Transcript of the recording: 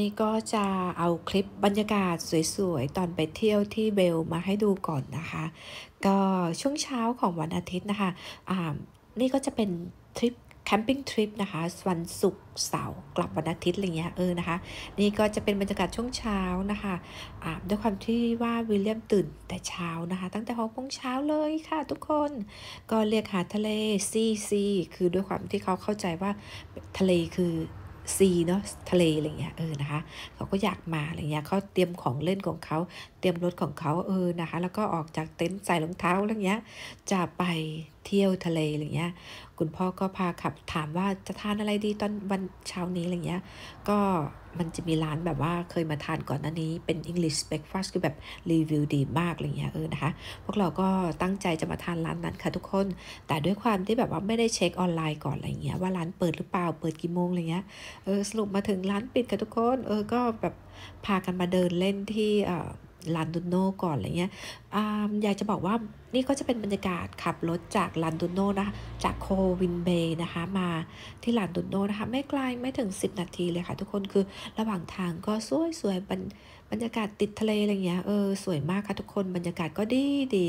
นี่ก็จะเอาคลิปบรรยากาศสวยๆตอนไปเที่ยวที่เบลมาให้ดูก่อนนะคะก็ช่วงเช้าของวันอาทิตย์นะคะอ่า นี่ก็จะเป็นทริปแคมปิ้งทริปนะคะวันศุกร์เสาร์กลับวันอาทิตย์อะไรเงี้ยเออนะคะนี่ก็จะเป็นบรรยากาศช่วงเช้านะคะอ่าด้วยความที่ว่าวิลเลียมตื่นแต่เช้านะคะตั้งแต่หกโมงเช้าเลยค่ะ ทุกคนก็เรียกหาทะเลซีซีคือด้วยความที่เขาเข้าใจว่าทะเลคือซีเนาะทะเลอะไรเงี้ยเออนะคะเขาก็อยากมาอะไรเงี้ยเขาเตรียมของเล่นของเขาเตรียมรถของเขาเออนะคะ แล้วก็ออกจากเต็นท์ใส่รองเท้าอะไรเงี้ย จะไปเที่ยวทะเลอะไรเงี้ย คุณพ่อก็พาขับถามว่าจะทานอะไรดีตอนวันเช้านี้อะไรเงี้ยก็มันจะมีร้านแบบว่าเคยมาทานก่อนหน้านี้ เป็น English breakfast คือแบบรีวิวดีมากอะไรเงี้ยเออนะคะพวกเราก็ตั้งใจจะมาทานร้านนั้นค่ะทุกคน แต่ด้วยความที่แบบว่าไม่ได้เช็คออนไลน์ก่อนอะไรเงี้ยว่าร้านเปิดหรือเปล่าเปิดกี่โมงอะไรเงี้ยเออสรุปมาถึงร้านปิดค่ะทุกคนเออก็แบบพากันมาเดินเล่นที่ลันดุนโนก่อนอะไรเงี้ยออยากจะบอกว่านี่ก็จะเป็นบรรยากาศขับรถจากลันดุนโนนะจากโควินเบย์นะคะมาที่ลันดุนโนนะคะไม่ไกลไม่ถึง 10 นาทีเลยค่ะทุกคนคือระหว่างทางก็สวยสวยบรรยากาศติดทะเลอะไรเงี้ยเออสวยมากค่ะทุกคนบรรยากาศก็ดีดี